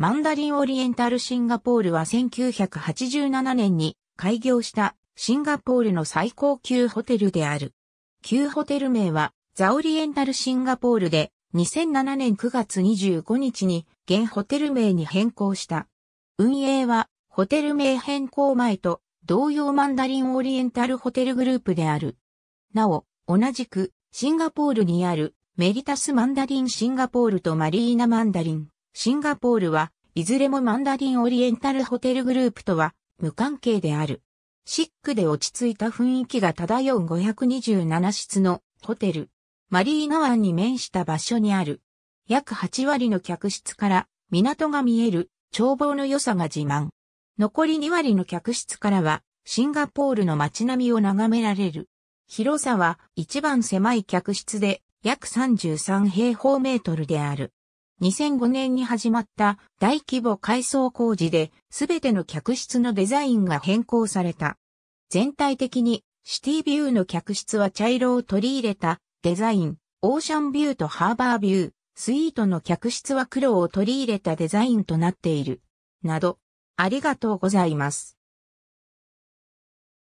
マンダリンオリエンタルシンガポールは1987年に開業したシンガポールの最高級ホテルである。旧ホテル名はザオリエンタルシンガポールで2007年9月25日に現ホテル名に変更した。運営はホテル名変更前と同様マンダリンオリエンタルホテルグループである。なお、同じくシンガポールにあるメリタスマンダリンシンガポールとマリーナマンダリンシンガポールはいずれもマンダリンオリエンタルホテルグループとは無関係である。シックで落ち着いた雰囲気が漂う527室のホテル。マリーナ湾に面した場所にある。約8割の客室から港が見える眺望の良さが自慢。残り2割の客室からはシンガポールの街並みを眺められる。広さは一番狭い客室で約33平方メートルである。2005年に始まった大規模改装工事で、全ての客室のデザインが変更された。全体的にシティビューの客室は茶色を取り入れたデザイン、オーシャンビューとハーバービュー、スイートの客室は黒を取り入れたデザインとなっている。など、ありがとうございます。